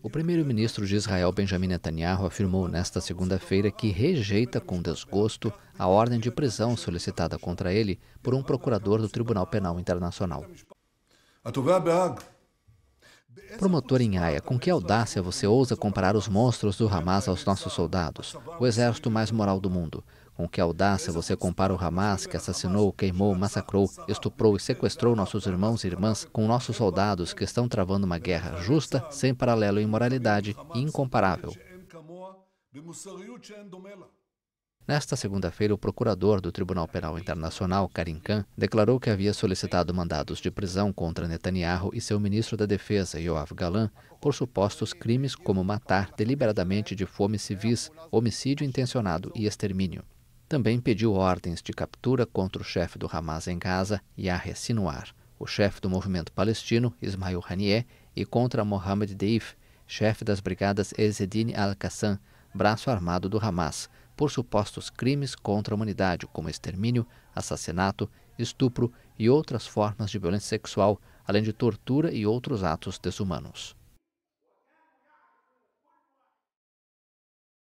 O primeiro-ministro de Israel, Benjamin Netanyahu, afirmou nesta segunda-feira que rejeita com desgosto a ordem de prisão solicitada contra ele por um procurador do Tribunal Penal Internacional. Promotor Inhaia, com que audácia você ousa comparar os monstros do Hamas aos nossos soldados, o exército mais moral do mundo? Com que audácia você compara o Hamas, que assassinou, queimou, massacrou, estuprou e sequestrou nossos irmãos e irmãs, com nossos soldados que estão travando uma guerra justa, sem paralelo em moralidade e incomparável? Nesta segunda-feira, o procurador do Tribunal Penal Internacional, Karim Khan, declarou que havia solicitado mandados de prisão contra Netanyahu e seu ministro da Defesa, Yoav Galan, por supostos crimes como matar deliberadamente de fome civis, homicídio intencionado e extermínio. Também pediu ordens de captura contra o chefe do Hamas em Gaza, Yahya Sinwar, o chefe do movimento palestino, Ismail Haniyeh, e contra Mohamed Deif, chefe das brigadas Ezedine al-Qassam, braço armado do Hamas, por supostos crimes contra a humanidade, como extermínio, assassinato, estupro e outras formas de violência sexual, além de tortura e outros atos desumanos.